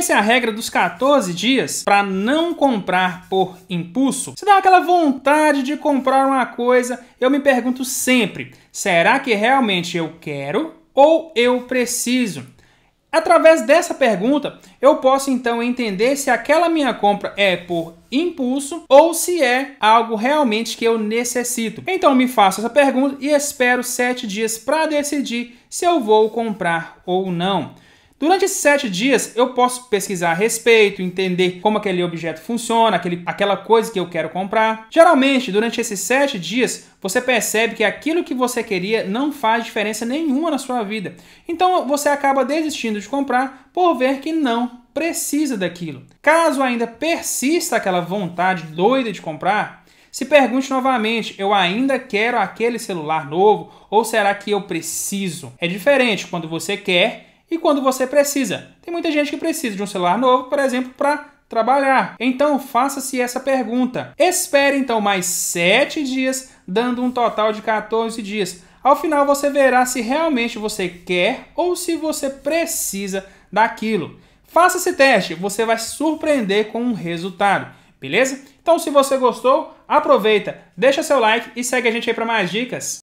conhecem é a regra dos 14 dias para não comprar por impulso? Se dá aquela vontade de comprar uma coisa, eu me pergunto sempre: será que realmente eu quero ou eu preciso? Através dessa pergunta, eu posso então entender se aquela minha compra é por impulso ou se é algo realmente que eu necessito. Então me faço essa pergunta e espero sete dias para decidir se eu vou comprar ou não. Durante esses sete dias, eu posso pesquisar a respeito, entender como aquele objeto funciona, aquele, aquela coisa que eu quero comprar. Geralmente, durante esses sete dias, você percebe que aquilo que você queria não faz diferença nenhuma na sua vida. Então, você acaba desistindo de comprar por ver que não precisa daquilo. Caso ainda persista aquela vontade doida de comprar, se pergunte novamente: eu ainda quero aquele celular novo ou será que eu preciso? É diferente quando você quer e quando você precisa. Tem muita gente que precisa de um celular novo, por exemplo, para trabalhar. Então, faça-se essa pergunta. Espere então mais 7 dias, dando um total de 14 dias. Ao final você verá se realmente você quer ou se você precisa daquilo. Faça esse teste, você vai se surpreender com um resultado, beleza? Então, se você gostou, aproveita, deixa seu like e segue a gente aí para mais dicas.